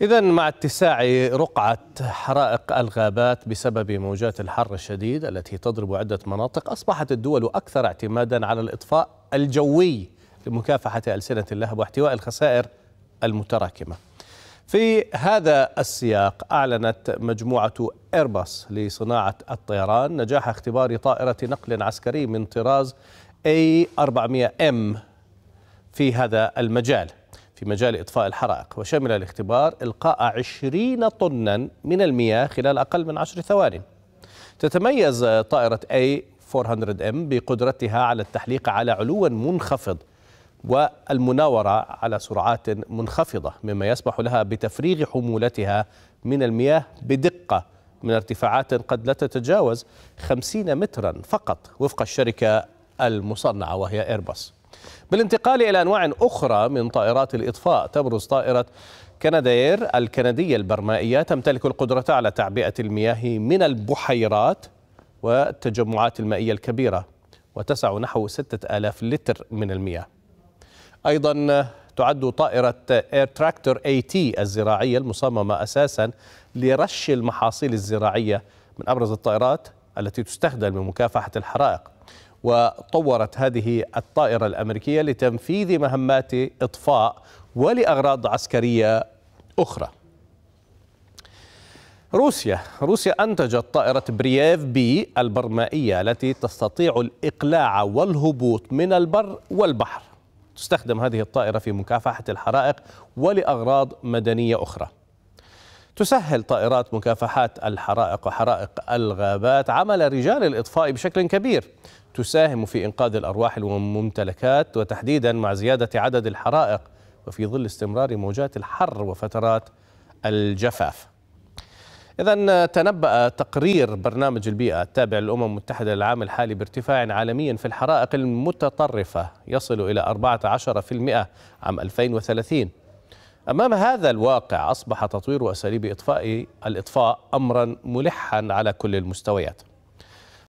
إذا مع اتساع رقعة حرائق الغابات بسبب موجات الحر الشديد التي تضرب عدة مناطق أصبحت الدول أكثر اعتمادا على الإطفاء الجوي لمكافحة ألسنة اللهب واحتواء الخسائر المتراكمة في هذا السياق أعلنت مجموعة إيرباص لصناعة الطيران نجاح اختبار طائرة نقل عسكري من طراز A400M في هذا المجال في مجال إطفاء الحرائق وشمل الاختبار إلقاء عشرين طنا من المياه خلال أقل من عشر ثواني تتميز طائرة A400M بقدرتها على التحليق على علو منخفض والمناورة على سرعات منخفضة مما يسمح لها بتفريغ حمولتها من المياه بدقة من ارتفاعات قد لا تتجاوز 50 مترا فقط وفق الشركة المصنعة وهي إيرباص بالانتقال إلى أنواع أخرى من طائرات الإطفاء تبرز طائرة كنادير الكندية البرمائية تمتلك القدرة على تعبئة المياه من البحيرات والتجمعات المائية الكبيرة وتسع نحو 6000 لتر من المياه أيضا تعد طائرة اير تراكتور اي تي الزراعية المصممة أساسا لرش المحاصيل الزراعية من أبرز الطائرات التي تستخدم لمكافحة الحرائق وطورت هذه الطائرة الأمريكية لتنفيذ مهمات إطفاء ولأغراض عسكرية أخرى روسيا روسيا أنتجت طائرة برييف بي البرمائية التي تستطيع الإقلاع والهبوط من البر والبحر تستخدم هذه الطائرة في مكافحة الحرائق ولأغراض مدنية أخرى تسهل طائرات مكافحات الحرائق وحرائق الغابات عمل رجال الإطفاء بشكل كبير تساهم في إنقاذ الأرواح والممتلكات وتحديدا مع زيادة عدد الحرائق وفي ظل استمرار موجات الحر وفترات الجفاف إذا تنبأ تقرير برنامج البيئة التابع للأمم المتحدة للعام الحالي بارتفاع عالمي في الحرائق المتطرفة يصل إلى 14% عام 2030 أمام هذا الواقع أصبح تطوير أساليب إطفاء الإطفاء أمرا ملحا على كل المستويات